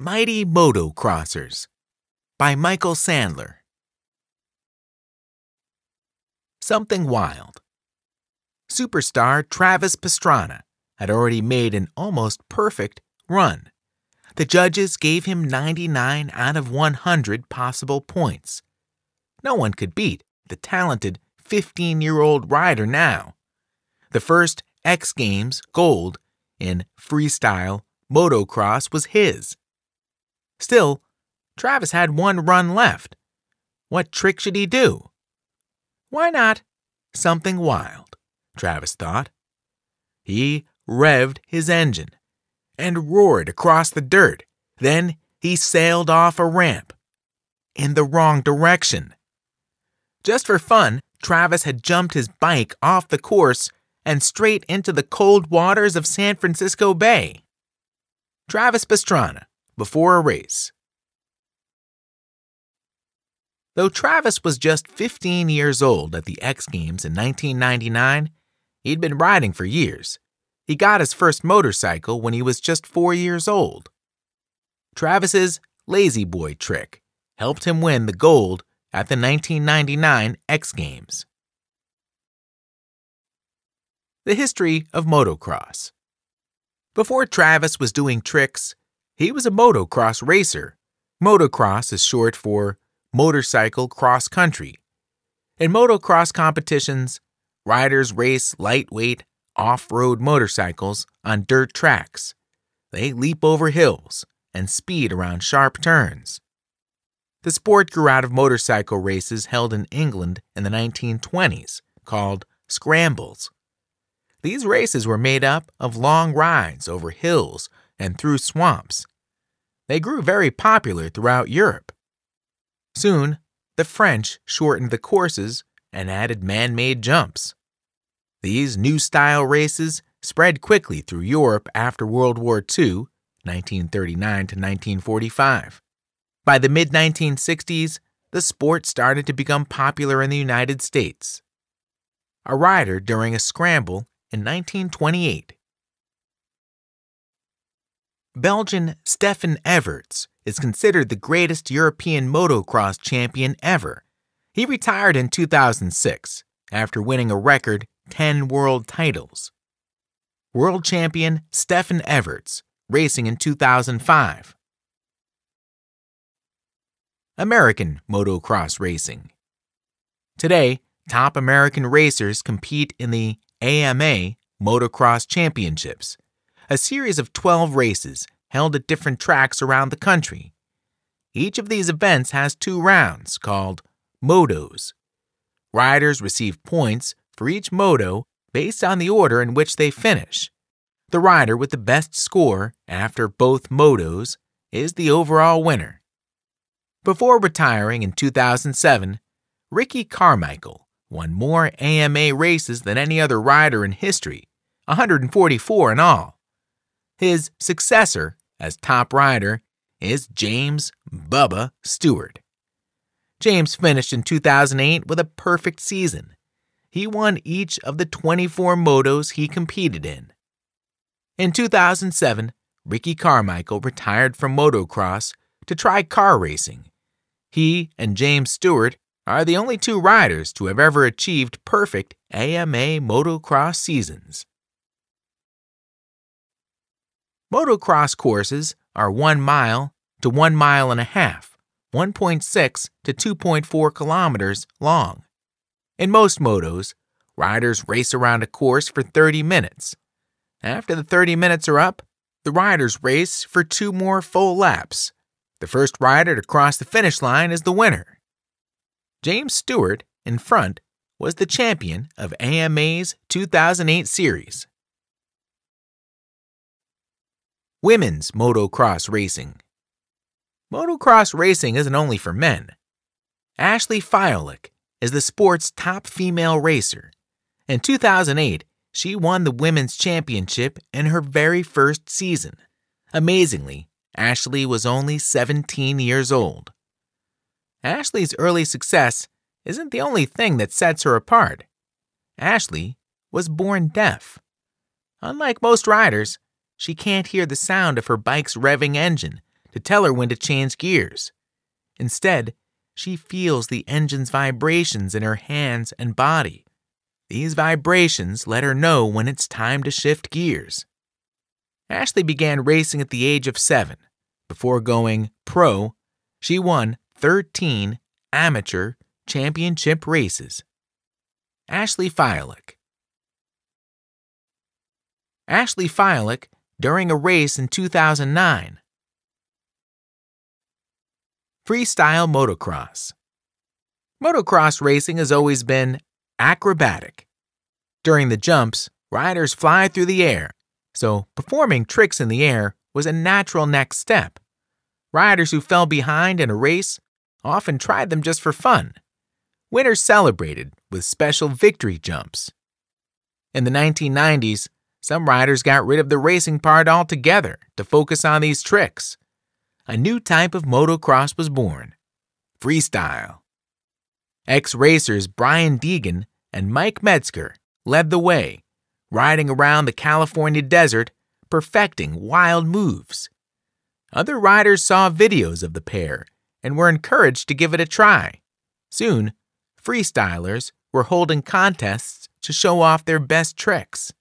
Mighty Motocrossers by Michael Sandler. Something wild. Superstar Travis Pastrana had already made an almost perfect run. The judges gave him 99 out of 100 possible points. No one could beat the talented 15 year old rider now. The first X Games gold in freestyle motocross was his. Still, Travis had one run left. What trick should he do? Why not? Something wild, Travis thought. He revved his engine and roared across the dirt. Then he sailed off a ramp in the wrong direction. Just for fun, Travis had jumped his bike off the course and straight into the cold waters of San Francisco Bay. Travis Pastrana before a race. Though Travis was just 15 years old at the X Games in 1999, he'd been riding for years. He got his first motorcycle when he was just four years old. Travis's lazy boy trick helped him win the gold at the 1999 X Games. The history of motocross. Before Travis was doing tricks, he was a motocross racer. Motocross is short for motorcycle cross country. In motocross competitions, riders race lightweight, off road motorcycles on dirt tracks. They leap over hills and speed around sharp turns. The sport grew out of motorcycle races held in England in the 1920s called scrambles. These races were made up of long rides over hills and through swamps. They grew very popular throughout Europe. Soon, the French shortened the courses and added man made jumps. These new style races spread quickly through Europe after World War II, 1939 to 1945. By the mid 1960s, the sport started to become popular in the United States. A rider during a scramble in 1928 Belgian Stefan Everts is considered the greatest European motocross champion ever. He retired in 2006 after winning a record 10 world titles. World champion Stefan Everts, racing in 2005. American motocross racing. Today, top American racers compete in the AMA Motocross Championships a series of 12 races held at different tracks around the country. Each of these events has two rounds called motos. Riders receive points for each moto based on the order in which they finish. The rider with the best score after both motos is the overall winner. Before retiring in 2007, Ricky Carmichael won more AMA races than any other rider in history, 144 in all. His successor as top rider is James Bubba Stewart. James finished in 2008 with a perfect season. He won each of the 24 motos he competed in. In 2007, Ricky Carmichael retired from motocross to try car racing. He and James Stewart are the only two riders to have ever achieved perfect AMA motocross seasons. Motocross courses are 1 mile to 1 mile and a half, 1.6 to 2.4 kilometers long. In most motos, riders race around a course for 30 minutes. After the 30 minutes are up, the riders race for two more full laps. The first rider to cross the finish line is the winner. James Stewart, in front, was the champion of AMA's 2008 series. Women's Motocross Racing Motocross racing isn't only for men. Ashley Fiolik is the sport's top female racer. In 2008, she won the women's championship in her very first season. Amazingly, Ashley was only 17 years old. Ashley's early success isn't the only thing that sets her apart. Ashley was born deaf. Unlike most riders, she can't hear the sound of her bike's revving engine to tell her when to change gears. Instead, she feels the engine's vibrations in her hands and body. These vibrations let her know when it's time to shift gears. Ashley began racing at the age of seven. Before going pro, she won 13 amateur championship races. Ashley Fialick Ashley Fialick during a race in 2009. Freestyle motocross. Motocross racing has always been acrobatic. During the jumps, riders fly through the air, so performing tricks in the air was a natural next step. Riders who fell behind in a race often tried them just for fun. Winners celebrated with special victory jumps. In the 1990s, some riders got rid of the racing part altogether to focus on these tricks. A new type of motocross was born freestyle. Ex racers Brian Deegan and Mike Metzger led the way, riding around the California desert, perfecting wild moves. Other riders saw videos of the pair and were encouraged to give it a try. Soon, freestylers were holding contests to show off their best tricks.